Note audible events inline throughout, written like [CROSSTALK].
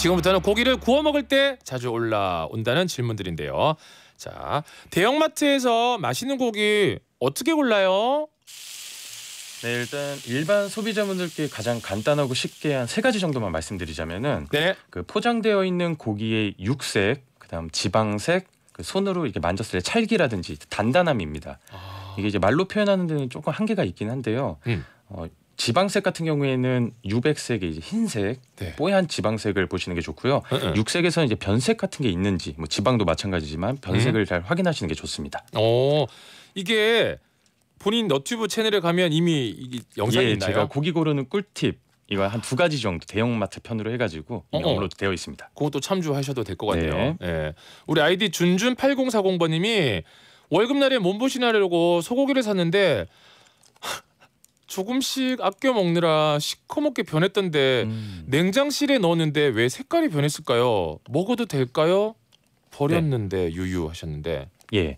지금부터는 고기를 구워 먹을 때 자주 올라온다는 질문들인데요. 자, 대형마트에서 맛있는 고기 어떻게 골라요? 네, 일단 일반 소비자분들께 가장 간단하고 쉽게 한 세 가지 정도만 말씀드리자면은 네. 그 포장되어 있는 고기의 육색, 그다음 지방색, 그 손으로 이렇게 만졌을 때 찰기라든지 단단함입니다. 아... 이게 이제 말로 표현하는 데는 조금 한계가 있긴 한데요. 음. 어, 지방색 같은 경우에는 유백색의 이제 흰색, 네. 뽀얀 지방색을 보시는 게 좋고요. 네. 육색에서는 이제 변색 같은 게 있는지, 뭐 지방도 마찬가지지만 변색을 음. 잘 확인하시는 게 좋습니다. 어, 이게 본인 너튜브 채널에 가면 이미 영상이 예, 있나요? 제가 고기 고르는 꿀팁 이거 한 두 가지 정도 대형마트 편으로 해가지고 영어로 어. 되어 있습니다. 그것도 참조하셔도 될 것 같네요. 네. 네. 우리 아이디 준준 8040번님이 월급날에 몸보신하려고 소고기를 샀는데 조금씩 아껴 먹느라 시커멓게 변했던데 음. 냉장실에 넣었는데 왜 색깔이 변했을까요? 먹어도 될까요? 버렸는데 네. 유유하셨는데. 예.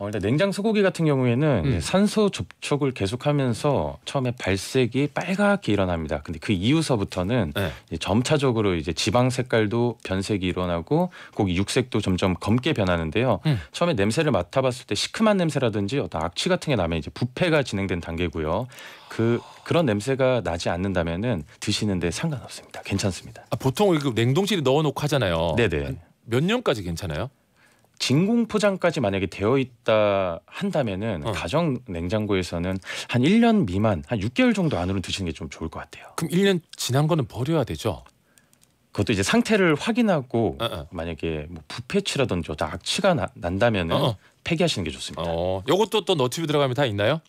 어, 일단 냉장 소고기 같은 경우에는 음. 산소 접촉을 계속하면서 처음에 발색이 빨갛게 일어납니다. 근데 그 이후서부터는 네. 이제 점차적으로 이제 지방 색깔도 변색이 일어나고 고기 육색도 점점 검게 변하는데요. 음. 처음에 냄새를 맡아봤을 때 시큼한 냄새라든지 어떤 악취 같은 게 나면 이제 부패가 진행된 단계고요. 그 그런 냄새가 나지 않는다면은 드시는데 상관없습니다. 괜찮습니다. 아, 보통 그 냉동실에 넣어놓고 하잖아요. 네네. 몇 년까지 괜찮아요? 진공 포장까지 만약에 되어 있다 한다면은 어. 가정 냉장고에서는 한 1년 미만, 한 6개월 정도 안으로 드시는 게 좀 좋을 것 같아요. 그럼 1년 지난 거는 버려야 되죠? 그것도 이제 상태를 확인하고 어, 어. 만약에 뭐 부패치라든지 어떤 악취가 나, 난다면은 어, 어. 폐기하시는 게 좋습니다. 어, 요것도 또 너튜브 들어가면 다 있나요?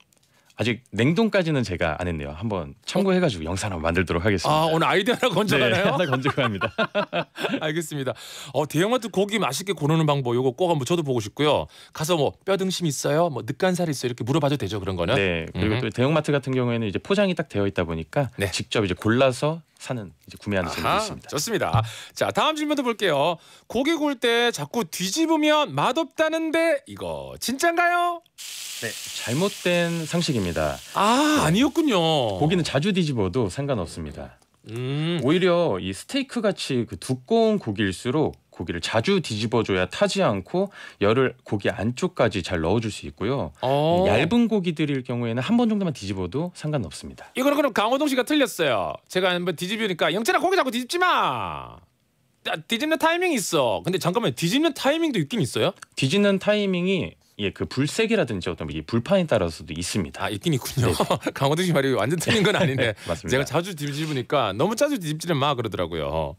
아직 냉동까지는 제가 안 했네요. 한번 참고해가지고 영상 한번 만들도록 하겠습니다. 아 오늘 아이디어 하나 건져가나요? 네, 하나 건져갑니다. [LAUGHS] 알겠습니다. 어 대형마트 고기 맛있게 고르는 방법 요거 꼭 한번 저도 보고 싶고요. 가서 뭐 뼈등심 있어요? 뭐 늑간살 있어요? 이렇게 물어봐도 되죠 그런 거는? 네. 그리고 음. 또 대형마트 같은 경우에는 이제 포장이 딱 되어 있다 보니까 네. 직접 이제 골라서 사는 이제 구매하는 재미도 있습니다. 좋습니다. 자 다음 질문도 볼게요. 고기 구울 때 자꾸 뒤집으면 맛없다는데 이거 진짠가요? 네, 잘못된 상식입니다. 아 네. 아니었군요. 고기는 자주 뒤집어도 상관없습니다. 음. 오히려 이 스테이크 같이 그 두꺼운 고기일수록 고기를 자주 뒤집어줘야 타지 않고 열을 고기 안쪽까지 잘 넣어줄 수 있고요. 어. 얇은 고기들일 경우에는 한 번 정도만 뒤집어도 상관없습니다. 이거는 그럼 강호동 씨가 틀렸어요. 제가 한번 뒤집으니까 영철아 고기 자꾸 뒤집지 마. 뒤집는 타이밍이 있어. 근데 잠깐만 뒤집는 타이밍도 있긴 있어요? 뒤집는 타이밍이 예, 그 불색이라든지 어떤 뭐 이 불판에 따라서도 있습니다. 아, 있긴 있군요. 네. [LAUGHS] 강호동 씨 말이 완전 틀린 건 아닌데 [LAUGHS] 맞습니다. 제가 자주 뒤집으니까 너무 자주 뒤집을마 그러더라고요.